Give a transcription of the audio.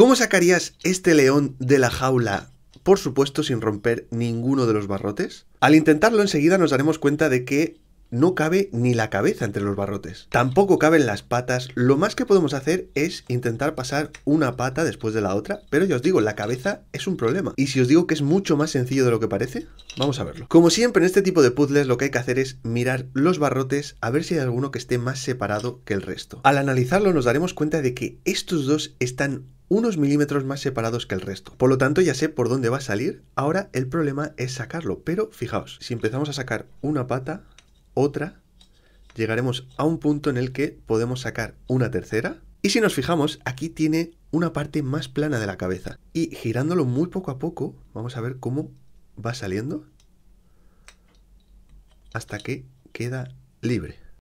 ¿Cómo sacarías este león de la jaula? Por supuesto, sin romper ninguno de los barrotes. Al intentarlo enseguida nos daremos cuenta de que no cabe ni la cabeza entre los barrotes. Tampoco caben las patas. Lo más que podemos hacer es intentar pasar una pata después de la otra. Pero ya os digo, la cabeza es un problema. Y si os digo que es mucho más sencillo de lo que parece, vamos a verlo. Como siempre en este tipo de puzzles lo que hay que hacer es mirar los barrotes a ver si hay alguno que esté más separado que el resto. Al analizarlo nos daremos cuenta de que estos dos están unos milímetros más separados que el resto. Por lo tanto, ya sé por dónde va a salir. Ahora el problema es sacarlo. Pero fijaos, si empezamos a sacar una pata, otra, llegaremos a un punto en el que podemos sacar una tercera. Y si nos fijamos, aquí tiene una parte más plana de la cabeza. Y girándolo muy poco a poco, vamos a ver cómo va saliendo hasta que queda libre.